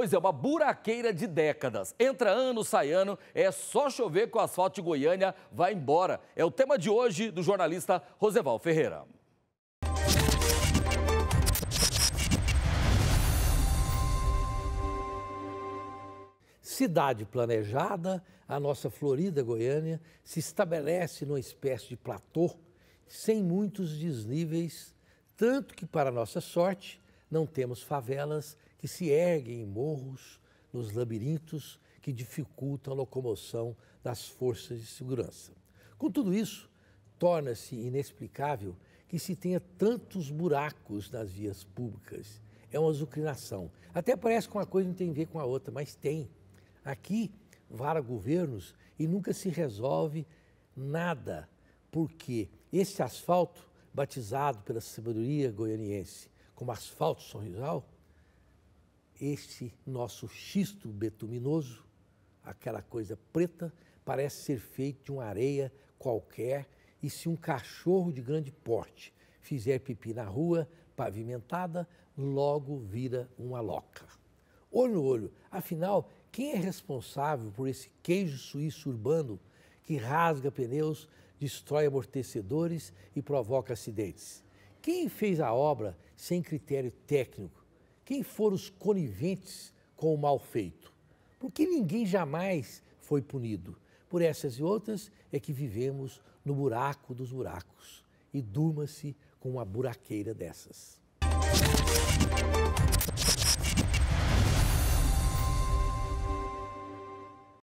Pois é, uma buraqueira de décadas. Entra ano, sai ano, é só chover que o asfalto de Goiânia vai embora. É o tema de hoje do jornalista Roseval Ferreira. Cidade planejada, a nossa florida Goiânia se estabelece numa espécie de platô sem muitos desníveis, tanto que, para nossa sorte, não temos favelas que se erguem em morros, nos labirintos que dificultam a locomoção das forças de segurança. Com tudo isso, torna-se inexplicável que se tenha tantos buracos nas vias públicas. É uma azucrinação. Até parece que uma coisa não tem a ver com a outra, mas tem. Aqui vara governos e nunca se resolve nada, porque esse asfalto, batizado pela sabedoria goianiense, como asfalto sorrisal, este nosso xisto betuminoso, aquela coisa preta, parece ser feito de uma areia qualquer e se um cachorro de grande porte fizer pipi na rua pavimentada, logo vira uma loca. Olho no olho, afinal, quem é responsável por esse queijo suíço urbano que rasga pneus, destrói amortecedores e provoca acidentes? Quem fez a obra sem critério técnico? Quem foram os coniventes com o mal feito? Porque ninguém jamais foi punido. Por essas e outras é que vivemos no buraco dos buracos. E durma-se com uma buraqueira dessas.